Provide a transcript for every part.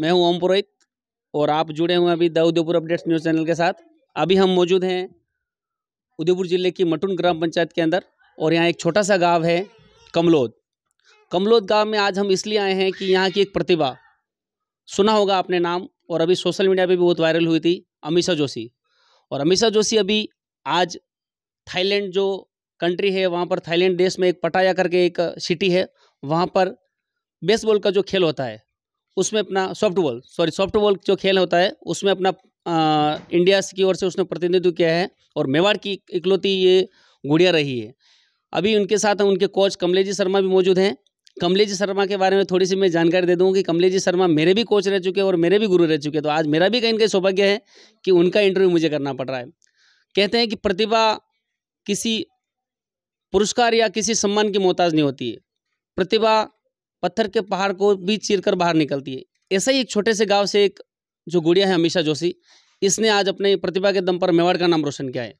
मैं हूं ओम पुरोहित और आप जुड़े हुए अभी the Udaipur updates news channel के साथ अभी हम मौजूद हैं उदयपुर ज़िले की मटुन ग्राम पंचायत के अंदर और यहाँ एक छोटा सा गाँव है कमलोद कमलोद गाँव में आज हम इसलिए आए हैं कि यहाँ की एक प्रतिभा सुना होगा आपने नाम और अभी सोशल मीडिया पर भी बहुत वायरल हुई थी अमीषा जोशी और अमीषा जोशी अभी आज थाईलैंड जो कंट्री है वहाँ पर थाईलैंड देश में एक पटाया करके एक सिटी है वहाँ पर बेसबॉल का जो खेल होता है उसमें अपना सॉफ्टबॉल सॉरी सॉफ्टबॉल जो खेल होता है उसमें अपना आ, इंडिया की ओर से उसने प्रतिनिधित्व किया है और मेवाड़ की इकलौती ये गुड़िया रही है अभी उनके साथ उनके कोच कमलेजी शर्मा भी मौजूद हैं कमलेजी शर्मा के बारे में थोड़ी सी मैं जानकारी दे दूँ कि कमलेजी शर्मा मेरे भी कोच रह चुके हैं और मेरे भी गुरु रह चुके तो आज मेरा भी कहीं कहीं सौभाग्य है कि उनका इंटरव्यू मुझे करना पड़ रहा है कहते हैं कि प्रतिभा किसी पुरस्कार या किसी सम्मान की मोहताज नहीं होती है प्रतिभा पत्थर के पहाड़ को भी चीर कर बाहर निकलती है ऐसा ही एक छोटे से गाँव से एक जो गुड़िया है अमीषा जोशी इसने आज अपने प्रतिभा के दम पर मेवाड़ का नाम रोशन किया है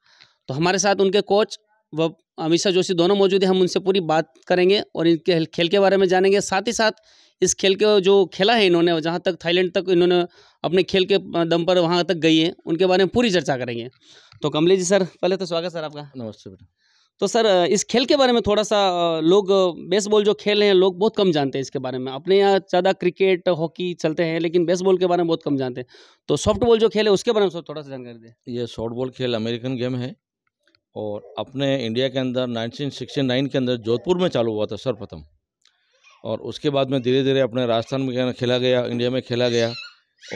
तो हमारे साथ उनके कोच व अमीषा जोशी दोनों मौजूद है हम उनसे पूरी बात करेंगे और इनके खेल के बारे में जानेंगे साथ ही साथ इस खेल के जो खेला है इन्होंने जहाँ तक थाईलैंड तक इन्होंने अपने खेल के दम पर वहाँ तक गई है उनके बारे में पूरी चर्चा करेंगे तो कमलेश जी सर पहले तो स्वागत सर आपका नमस्ते बेटा तो सर इस खेल के बारे में थोड़ा सा लोग बेसबॉल जो खेल हैं लोग बहुत कम जानते हैं इसके बारे में अपने यहाँ ज़्यादा क्रिकेट हॉकी चलते हैं लेकिन बेसबॉल के बारे में बहुत कम जानते हैं तो सॉफ्टबॉल जो खेल है उसके बारे में थोड़ा सा जानकारी दें ये सॉफ्टबॉल खेल अमेरिकन गेम है और अपने इंडिया के अंदर नाइनटीन के अंदर जोधपुर में चालू हुआ था सर्वप्रथम और उसके बाद में धीरे धीरे अपने राजस्थान में खेला गया इंडिया में खेला गया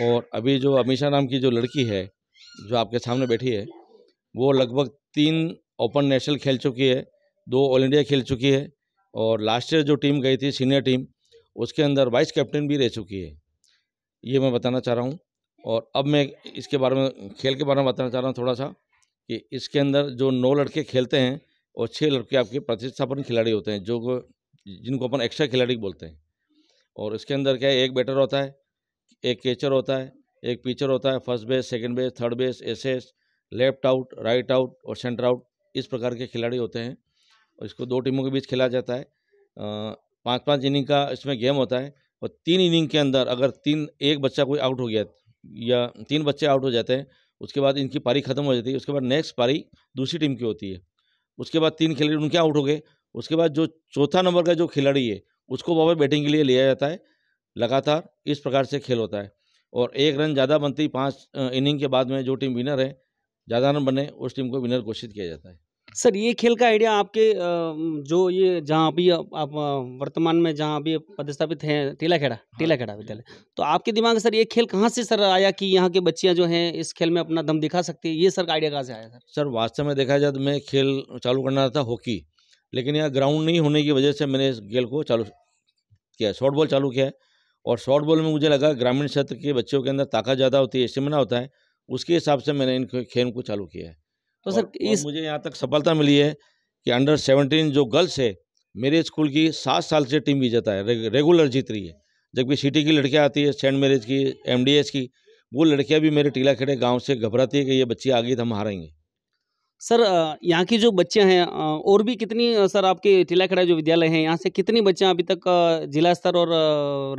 और अभी जो अमीशा नाम की जो लड़की है जो आपके सामने बैठी है वो लगभग तीन ओपन नेशनल खेल चुकी है दो ऑल इंडिया खेल चुकी है और लास्ट ईयर जो टीम गई थी सीनियर टीम उसके अंदर वाइस कैप्टन भी रह चुकी है ये मैं बताना चाह रहा हूँ और अब मैं इसके बारे में खेल के बारे में बताना चाह रहा हूँ थोड़ा सा कि इसके अंदर जो नौ लड़के खेलते हैं और छः लड़के आपके प्रतिष्ठापन खिलाड़ी होते हैं जो जिनको अपन एक्स्ट्रा खिलाड़ी बोलते हैं और इसके अंदर क्या है एक बैटर होता है एक कैचर होता है एक पिचर होता है first base second base third base एस लेफ्ट आउट राइट आउट और सेंटर आउट इस प्रकार के खिलाड़ी होते हैं और इसको दो टीमों के बीच खेला जाता है पाँच पाँच इनिंग का इसमें गेम होता है और तीन इनिंग के अंदर अगर तीन एक बच्चा कोई आउट हो गया या तीन बच्चे आउट हो जाते हैं उसके बाद इनकी पारी खत्म हो जाती है उसके बाद नेक्स्ट पारी दूसरी टीम की होती है उसके बाद तीन खिलाड़ी उनके आउट हो गए उसके बाद जो चौथा नंबर का जो खिलाड़ी है उसको वापस बैटिंग के लिए लिया जाता है लगातार इस प्रकार से खेल होता है और एक रन ज़्यादा बनती पाँच इनिंग के बाद में जो टीम विनर है ज़्यादा रन बने उस टीम को विनर घोषित किया जाता है सर ये खेल का आइडिया आपके जो ये जहाँ अभी आप वर्तमान में जहाँ अभी पदस्थापित हैं टीलाखेड़ा हाँ टीलाखेड़ा विद्यालय तो आपके दिमाग में सर ये खेल कहाँ से सर आया कि यहाँ के बच्चियाँ जो हैं इस खेल में अपना दम दिखा सकती है ये सर का आइडिया कहाँ से आया सर सर वास्तव में देखा जाए तो मैं खेल चालू करना था हॉकी लेकिन यहाँ ग्राउंड नहीं होने की वजह से मैंने इस खेल को चालू किया शॉर्ट बॉल चालू किया है और शॉर्ट बॉल में मुझे लगा ग्रामीण क्षेत्र के बच्चों के अंदर ताकत ज़्यादा होती है स्टेमिना होता है उसके हिसाब से मैंने इन खेल को चालू किया है तो सर इस मुझे यहाँ तक सफलता मिली है कि अंडर सेवनटीन जो गर्ल्स है मेरे स्कूल की सात साल से टीम भी जाता है रे, रेगुलर जीत रही है जबकि सिटी की लड़कियाँ आती है सेंट मेरेज की एम की वो लड़कियाँ भी मेरे टीला खेड़े गाँव से घबराती है कि ये बच्ची आ गई तो हम हारेंगे सर यहाँ की जो बच्चे हैं और भी कितनी सर आपके टीला खेड़ा जो विद्यालय हैं यहाँ से कितनी बच्चियाँ अभी तक जिला स्तर और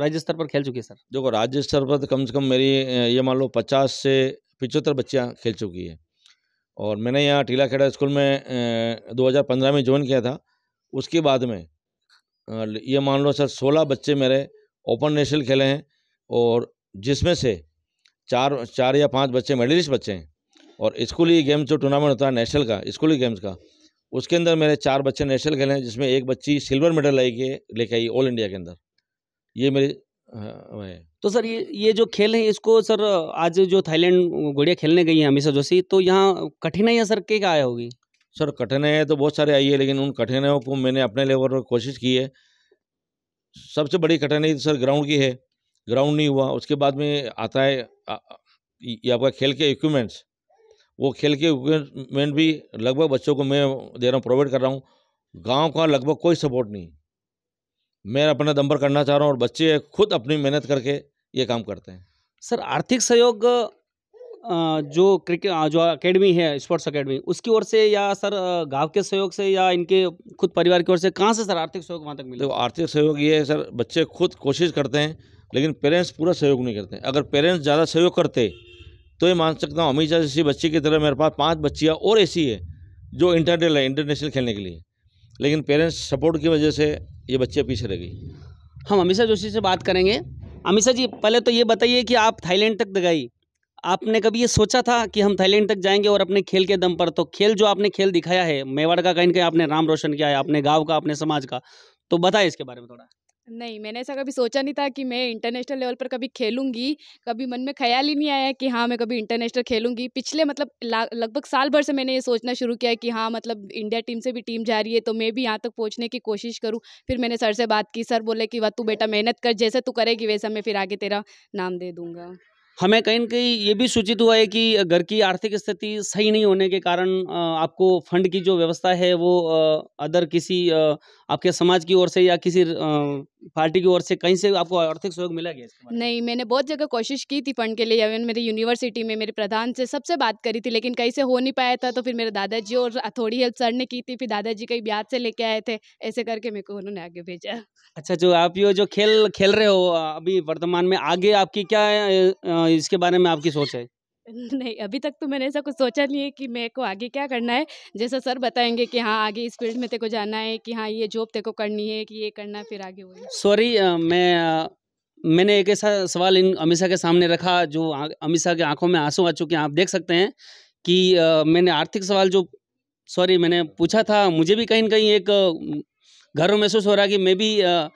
राज्य स्तर पर खेल चुकी है सर देखो राज्य स्तर पर तो कम से कम मेरी ये मान लो पचास से पिचहत्तर बच्चियाँ खेल चुकी हैं और मैंने यहाँ टीला खेड़ा स्कूल में दो हज़ार पंद्रह में ज्वाइन किया था उसके बाद में ये मान लो सर सोलह बच्चे मेरे ओपन नेशनल खेले हैं और जिसमें से चार चार या पांच बच्चे मेडलिस्ट बच्चे हैं और स्कूली गेम्स जो टूर्नामेंट होता है नेशनल का स्कूली गेम्स का उसके अंदर मेरे चार बच्चे नेशनल खेले हैं जिसमें एक बच्ची सिल्वर मेडल लेके लेके आई ऑल इंडिया के अंदर ये मेरी हाँ, तो सर ये ये जो खेल है इसको सर आज जो थाईलैंड गुड़िया खेलने गई है अमीषा जोशी तो यहाँ कठिनाइयाँ सर क्या आया होगी सर कठिनाइयाँ तो बहुत सारे आई है लेकिन उन कठिनाइयों को मैंने अपने लेवल पर कोशिश की है सबसे बड़ी कठिनाई तो सर ग्राउंड की है ग्राउंड नहीं हुआ उसके बाद में आता है ये आपका खेल के इक्विपमेंट्स वो खेल के इक्विपमेंट भी लगभग बच्चों को मैं दे रहा हूँ प्रोवाइड कर रहा हूँ गाँव का लगभग कोई सपोर्ट नहीं मैं अपना दम पर करना चाह रहा हूँ और बच्चे खुद अपनी मेहनत करके ये काम करते हैं सर आर्थिक सहयोग जो क्रिकेट जो एकेडमी है स्पोर्ट्स एकेडमी उसकी ओर से या सर गांव के सहयोग से या इनके खुद परिवार की ओर से कहाँ से सर आर्थिक सहयोग वहाँ तक मिले है आर्थिक सहयोग ये है सर बच्चे खुद कोशिश करते हैं लेकिन पेरेंट्स पूरा सहयोग नहीं करते अगर पेरेंट्स ज़्यादा सहयोग करते तो ये मान सकता हूँ हमेशा जैसी बच्ची की तरह मेरे पास पाँच बच्चियाँ और ऐसी है जो इंटरनेशनल है इंटरनेशनल खेलने के लिए लेकिन पेरेंट्स सपोर्ट की वजह से ये बच्चे पीछे रह गई हम अमीषा जोशी से बात करेंगे अमीषा जी पहले तो ये बताइए कि आप थाईलैंड तक गई आपने कभी ये सोचा था कि हम थाईलैंड तक जाएंगे और अपने खेल के दम पर तो खेल जो आपने खेल दिखाया है मेवाड़ का कहीं कहीं आपने नाम रोशन किया है अपने गाँव का अपने समाज का तो बताए इसके बारे में थोड़ा नहीं मैंने ऐसा कभी सोचा नहीं था कि मैं इंटरनेशनल लेवल पर कभी खेलूंगी कभी मन में ख्याल ही नहीं आया कि हाँ मैं कभी इंटरनेशनल खेलूंगी पिछले मतलब लगभग साल भर से मैंने ये सोचना शुरू किया कि हाँ मतलब इंडिया टीम से भी टीम जा रही है तो मैं भी यहाँ तक पहुँचने की कोशिश करूँ फिर मैंने सर से बात की सर बोले कि वह तू बेटा मेहनत कर जैसे तू करेगी वैसा मैं फिर आगे तेरा नाम दे दूँगा हमें हाँ, कहीं ना कहीं ये भी सूचित हुआ है कि घर की आर्थिक स्थिति सही नहीं होने के कारण आपको फंड की जो व्यवस्था है वो अदर किसी आपके समाज की ओर से या किसी पार्टी की ओर से कहीं से आपको आर्थिक सहयोग मिला गया नहीं मैंने बहुत जगह कोशिश की थी फंड के लिए इवन मेरी यूनिवर्सिटी में मेरे प्रधान से सबसे बात करी थी लेकिन कहीं से हो नहीं पाया था तो फिर मेरे दादाजी और थोड़ी हेल्प सर ने की थी फिर दादाजी कहीं ब्याज से लेके आए थे ऐसे करके मेरे को उन्होंने आगे भेजा अच्छा जो आप ये जो खेल खेल रहे हो अभी वर्तमान में आगे आपकी क्या इसके बारे में आपकी सोच है नहीं अभी तक तो मैंने ऐसा कुछ सोचा नहीं है कि मेरे को आगे क्या करना है जैसा सर बताएंगे कि हाँ आगे इस फील्ड में तेरे को जाना है कि हाँ ये जॉब तेरे को करनी है कि ये करना है फिर आगे हो सॉरी मैं मैंने एक ऐसा सवाल इन अमीषा के सामने रखा जो अमीषा के आंखों में आंसू आ चुके हैं आप देख सकते हैं कि मैंने आर्थिक सवाल जो सॉरी मैंने पूछा था मुझे भी कहीं ना कहीं एक गर्व महसूस हो रहा कि मैं भी आ,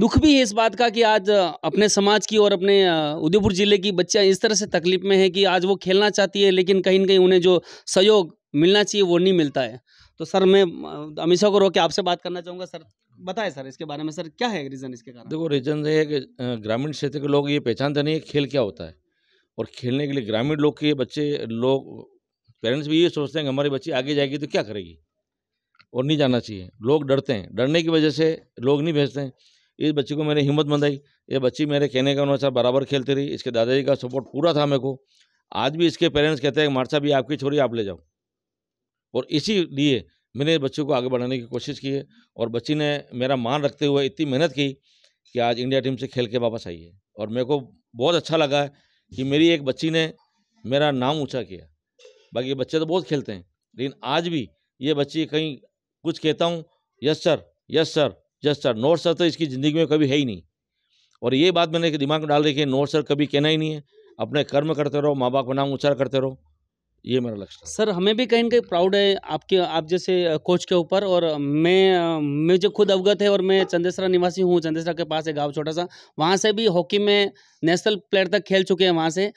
दुख भी है इस बात का कि आज अपने समाज की और अपने उदयपुर ज़िले की बच्चियाँ इस तरह से तकलीफ में है कि आज वो खेलना चाहती है लेकिन कहीं ना कहीं उन्हें जो सहयोग मिलना चाहिए वो नहीं मिलता है तो सर मैं अमीशा को रोक आपसे बात करना चाहूँगा सर बताएं सर इसके बारे में सर क्या है रीज़न इसके कारण देखो रीज़न तो ये है कि ग्रामीण क्षेत्र के लोग ये पहचानते नहीं है खेल क्या होता है और खेलने के लिए ग्रामीण लोग के बच्चे लोग पेरेंट्स भी ये सोचते हैं कि हमारी बच्ची आगे जाएगी तो क्या करेगी और नहीं जाना चाहिए लोग डरते हैं डरने की वजह से लोग नहीं भेजते हैं इस बच्ची को मैंने हिम्मत मंदाई ये बच्ची मेरे कहने का अनुसार बराबर खेलती रही इसके दादाजी का सपोर्ट पूरा था मेरे को आज भी इसके पेरेंट्स कहते हैं मार साहब ये आपकी छोरी आप ले जाओ और इसी लिए मैंने बच्चों को आगे बढ़ाने की कोशिश की है और बच्ची ने मेरा मान रखते हुए इतनी मेहनत की कि आज इंडिया टीम से खेल के वापस आई है और मेरे को बहुत अच्छा लगा है कि मेरी एक बच्ची ने मेरा नाम ऊँचा किया बाकी बच्चे तो बहुत खेलते हैं लेकिन आज भी ये बच्ची कहीं कुछ कहता हूँ yes sir yes sir just sir not sir तो इसकी ज़िंदगी में कभी है ही नहीं और ये बात मैंने दिमाग में डाल रखी है नोट सर कभी कहना ही नहीं है अपने कर्म करते रहो माँ बाप का नाम ऊँचा करते रहो ये मेरा लक्ष्य सर हमें भी कहीं ना कहीं प्राउड है आपके आप जैसे कोच के ऊपर और मैं मुझे खुद अवगत है और मैं चंदेसरा निवासी हूँ चंदेसरा के पास है गांव छोटा सा वहाँ से भी हॉकी में नेशनल प्लेयर तक खेल चुके हैं वहाँ से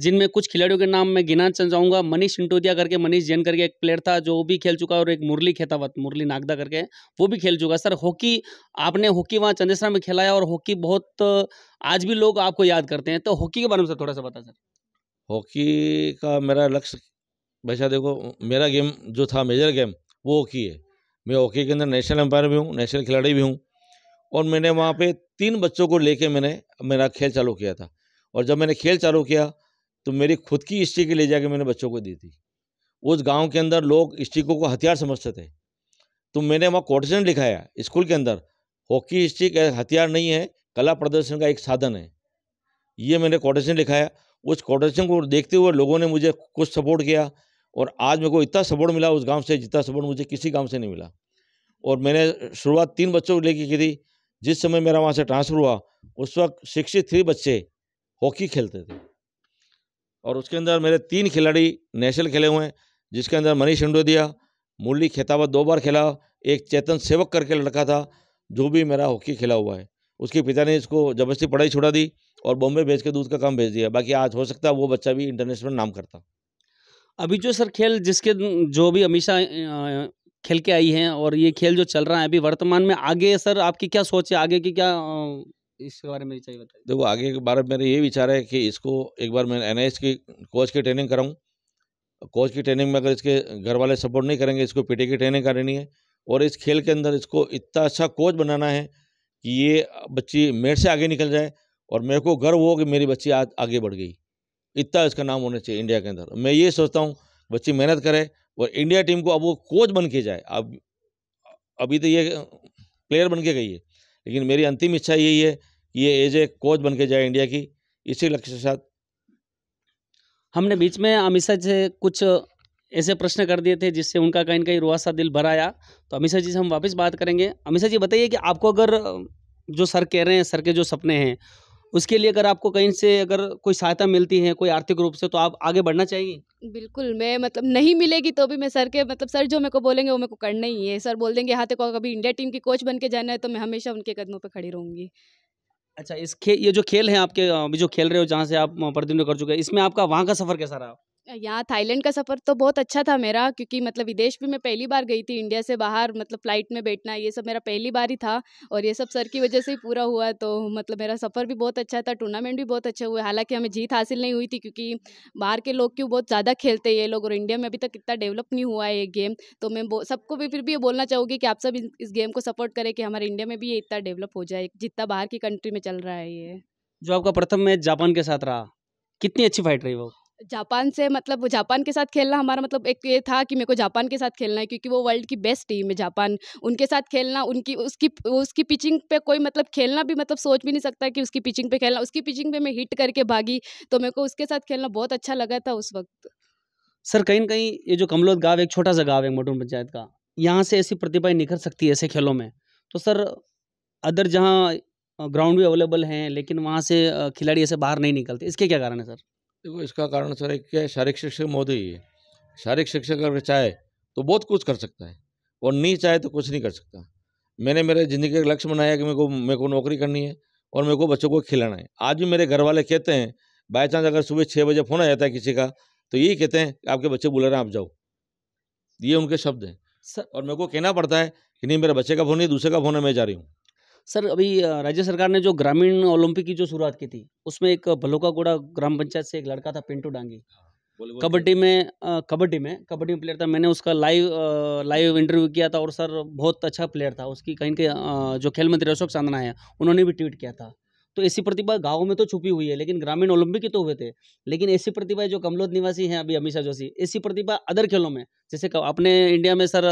जिनमें कुछ खिलाड़ियों के नाम मैं गिना चाहूँगा मनीष सिंटोदिया करके मनीष जैन करके एक प्लेयर था जो भी खेल चुका और एक मुरली खेतावत मुरली नागदा करके वो भी खेल चुका सर हॉकी आपने हॉकी वहाँ चंदेश्वरा में खेलाया और हॉकी बहुत आज भी लोग आपको याद करते हैं तो हॉकी के बारे में सर थोड़ा सा बता सर हॉकी का मेरा लक्ष्य भैया देखो मेरा गेम जो था मेजर गेम वो हॉकी है मैं हॉकी के अंदर नेशनल एम्पायर भी हूँ नेशनल खिलाड़ी भी हूँ और मैंने वहाँ पे तीन बच्चों को लेके मैंने मेरा खेल चालू किया था और जब मैंने खेल चालू किया तो मेरी खुद की के ले जाके मैंने बच्चों को दी थी उस गांव के अंदर लोग स्टिकों को हथियार समझते थे तो मैंने वहाँ कोटेशन लिखाया स्कूल के अंदर हॉकी स्टिक हथियार नहीं है कला प्रदर्शन का एक साधन है ये मैंने कोटेशन लिखाया उस कोटेशन को देखते हुए लोगों ने मुझे कुछ सपोर्ट किया और आज मेरे को इतना सपोर्ट मिला उस गाँव से जितना सपोर्ट मुझे किसी गाँव से नहीं मिला और मैंने शुरुआत तीन बच्चों को लेके की थी जिस समय मेरा वहाँ से ट्रांसफ़र हुआ उस वक्त सिक्सटी थ्री बच्चे हॉकी खेलते थे और उसके अंदर मेरे तीन खिलाड़ी नेशनल खेले हुए हैं जिसके अंदर मनीष इंडोदिया मुरली खेतावत दो बार खेला एक चेतन सेवक करके लड़का था जो भी मेरा हॉकी खेला हुआ है उसके पिता ने इसको जबरदस्ती पढ़ाई छुड़ा दी और बॉम्बे भेज के दूध का काम भेज दिया बाकी आज हो सकता है वो बच्चा भी इंटरनेशनल नाम करता अभी जो सर खेल जिसके जो भी हमेशा खेल के आई हैं और ये खेल जो चल रहा है अभी वर्तमान में आगे सर आपकी क्या सोच है आगे की क्या इसके बारे में चाहिए बताइए देखो आगे के बारे में मेरा ये विचार है कि इसको एक बार मैं एन की कोच की ट्रेनिंग कराऊँ कोच की ट्रेनिंग में अगर इसके घर वाले सपोर्ट नहीं करेंगे इसको पीटी की ट्रेनिंग करानी है और इस खेल के अंदर इसको इतना अच्छा कोच बनाना है कि ये बच्ची मेरे से आगे निकल जाए और मेरे को गर्व हो कि मेरी बच्ची आज आगे बढ़ गई इतना इसका नाम होना चाहिए इंडिया के अंदर मैं ये सोचता हूँ बच्ची मेहनत करे और इंडिया टीम को अब वो कोच बन के जाए अब अभी तो ये प्लेयर बन के गई है लेकिन मेरी अंतिम इच्छा यही है ये एज ए कोच बन के जाए इंडिया की इसी लक्ष्य के साथ हमने बीच में अमिशा से कुछ ऐसे प्रश्न कर दिए थे जिससे उनका कहीं ना कहीं रुआ सा दिल भर आया तो अमिशा जी से हम वापस बात करेंगे अमिशा जी बताइए कि आपको अगर जो सर कह रहे हैं सर के जो सपने हैं उसके लिए अगर आपको कहीं से अगर कोई सहायता मिलती है कोई आर्थिक रूप से तो आप आगे बढ़ना चाहिए बिल्कुल मैं मतलब नहीं मिलेगी तो भी मैं सर के मतलब सर जो मेरे को बोलेंगे वो मेरे को करना ही है सर बोल देंगे हाँ को कभी इंडिया टीम की कोच बन के जाना है तो मैं हमेशा उनके कदमों पर खड़ी रहूँगी अच्छा इस खे ये जो खेल है आपके भी जो खेल रहे हो जहाँ से आप प्रतिनिधित्व कर चुके हैं इसमें आपका वहाँ का सफ़र कैसा रहा यहाँ थाईलैंड का सफ़र तो बहुत अच्छा था मेरा क्योंकि मतलब विदेश भी मैं पहली बार गई थी इंडिया से बाहर मतलब फ़्लाइट में बैठना ये सब मेरा पहली बार ही था और ये सब सर की वजह से ही पूरा हुआ तो मतलब मेरा सफ़र भी बहुत अच्छा था टूर्नामेंट भी बहुत अच्छे हुए हालांकि हमें जीत हासिल नहीं हुई थी क्योंकि बाहर के लोग क्यों बहुत ज़्यादा खेलते हैं ये लोग और इंडिया में अभी तक इतना डेवलप नहीं हुआ है ये गेम तो मैं सबको भी फिर भी ये बोलना चाहूँगी कि आप सब इस गेम को सपोर्ट करें कि हमारे इंडिया में भी ये इतना डेवलप हो जाए जितना बाहर की कंट्री में चल रहा है ये जो आपका प्रथम मैच जापान के साथ रहा कितनी अच्छी फाइट रही वो जापान से मतलब जापान के साथ खेलना हमारा मतलब एक ये था कि मेरे को जापान के साथ खेलना है क्योंकि वो वर्ल्ड की बेस्ट टीम है जापान उनके साथ खेलना उनकी उसकी उसकी पिचिंग पे कोई मतलब खेलना भी मतलब सोच भी नहीं सकता कि उसकी पिचिंग पे खेलना उसकी पिचिंग पे मैं हिट करके भागी तो मेरे को उसके साथ खेलना बहुत अच्छा लगा था उस वक्त सर कहीं ना कहीं ये जो कमलोद गाँव एक छोटा सा गाँव है मोटून पंचायत का यहाँ से ऐसी प्रतिभाएं निखर सकती है ऐसे खेलों में तो सर अदर जहाँ ग्राउंड भी अवेलेबल हैं लेकिन वहाँ से खिलाड़ी ऐसे बाहर नहीं निकलते इसके क्या कारण है सर देखो इसका कारण सर एक क्या है शारीरिक शिक्षक महोदय ही है शारीरिक शिक्षक अगर चाहे तो बहुत कुछ कर सकता है और नहीं चाहे तो कुछ नहीं कर सकता मैंने मेरे ज़िंदगी का लक्ष्य बनाया कि मेरे को मेरे को नौकरी करनी है और मेरे को बच्चों को खिलाना है आज भी मेरे घर वाले कहते हैं बाई चांस अगर सुबह छः बजे फ़ोन आ जाता है किसी का तो यही कहते हैं कि आपके बच्चे बुला रहे हैं आप जाओ ये उनके शब्द हैं सर और मेरे को कहना पड़ता है कि नहीं मेरे बच्चे का फ़ोन नहीं दूसरे का फ़ोन है मैं जा रही हूँ सर अभी राज्य सरकार ने जो ग्रामीण ओलंपिक की जो शुरुआत की थी उसमें एक भलोका गोड़ा ग्राम पंचायत से एक लड़का था पिंटू डांगी हाँ, कबड्डी में कबड्डी में कबड्डी में प्लेयर था मैंने उसका लाइव लाइव इंटरव्यू किया था और सर बहुत अच्छा प्लेयर था उसकी कहीं के जो खेल मंत्री अशोक चांदना है उन्होंने भी ट्वीट किया था तो ऐसी प्रतिभा गाँव में तो छुपी हुई है लेकिन ग्रामीण ओलंपिक ही तो हुए थे लेकिन ऐसी प्रतिभा जो कमलोद निवासी हैं अभी अमीषा जोशी ऐसी प्रतिभा अदर खेलों में जैसे अपने इंडिया में सर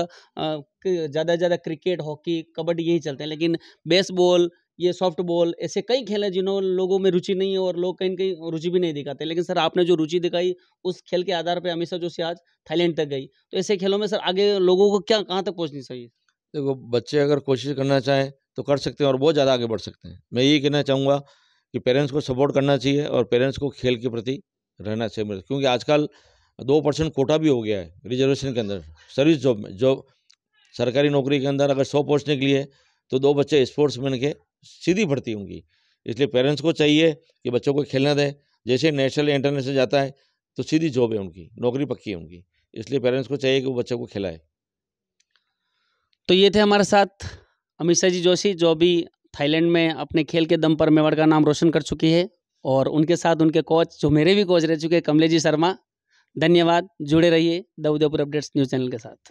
ज़्यादा से ज़्यादा क्रिकेट हॉकी कबड्डी यही चलते हैं लेकिन बेसबॉल ये सॉफ्ट बॉल ऐसे कई खेल हैं जिन्हों लोगों में रुचि नहीं है और लोग कहीं कहीं रुचि भी नहीं दिखाते लेकिन सर आपने जो रुचि दिखाई उस खेल के आधार पर अमीषा जोशी आज थाईलैंड तक गई तो ऐसे खेलों में सर आगे लोगों को क्या कहाँ तक पहुँचनी चाहिए देखो बच्चे अगर कोशिश करना चाहें तो कर सकते हैं और बहुत ज़्यादा आगे बढ़ सकते हैं मैं यही कहना चाहूँगा कि पेरेंट्स को सपोर्ट करना चाहिए और पेरेंट्स को खेल के प्रति रहना चाहिए क्योंकि आजकल दो परसेंट कोटा भी हो गया है रिजर्वेशन के अंदर सर्विस जॉब में जॉब सरकारी नौकरी के अंदर अगर सौ पहुँचने के लिए तो दो बच्चे स्पोर्ट्स मैन के सीधी भर्ती होंगी इसलिए पेरेंट्स को चाहिए कि बच्चों को खेलना दें जैसे नेशनल इंटरनेशनल जाता है तो सीधी जॉब है उनकी नौकरी पक्की है उनकी इसलिए पेरेंट्स को चाहिए कि वो बच्चों को खिलाए तो ये थे हमारे साथ अमीषा जी जोशी जो भी थाईलैंड में अपने खेल के दम पर मेवाड़ का नाम रोशन कर चुकी है और उनके साथ उनके कोच जो मेरे भी कोच रह चुके हैं कमलेश जी शर्मा धन्यवाद जुड़े रहिए the Udaipur updates news channel के साथ